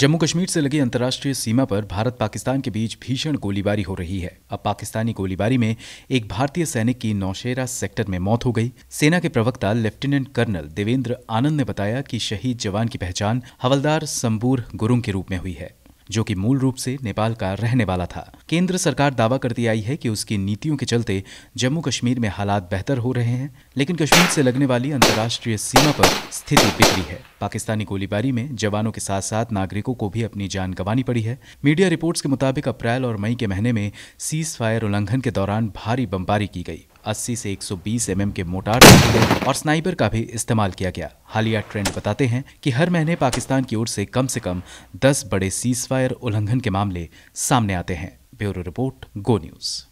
जम्मू कश्मीर से लगी अंतर्राष्ट्रीय सीमा पर भारत पाकिस्तान के बीच भीषण गोलीबारी हो रही है अब पाकिस्तानी गोलीबारी में एक भारतीय सैनिक की नौशेरा सेक्टर में मौत हो गई सेना के प्रवक्ता लेफ्टिनेंट कर्नल देवेंद्र आनंद ने बताया कि शहीद जवान की पहचान हवलदार संबूर गुरुंग के रूप में हुई है जो कि मूल रूप से नेपाल का रहने वाला था केंद्र सरकार दावा करती आई है कि उसकी नीतियों के चलते जम्मू कश्मीर में हालात बेहतर हो रहे हैं लेकिन कश्मीर से लगने वाली अंतर्राष्ट्रीय सीमा पर स्थिति बिगड़ी है पाकिस्तानी गोलीबारी में जवानों के साथ साथ नागरिकों को भी अपनी जान गंवानी पड़ी है मीडिया रिपोर्ट्स के मुताबिक अप्रैल और मई के महीने में सीज फायर उल्लंघन के दौरान भारी बमबारी की गई 80 से 120 एम के मोटार और स्नाइपर का भी इस्तेमाल किया गया हालिया ट्रेंड बताते हैं कि हर महीने पाकिस्तान की ओर से कम से कम 10 बड़े सीज फायर उल्लंघन के मामले सामने आते हैं ब्यूरो रिपोर्ट गो न्यूज़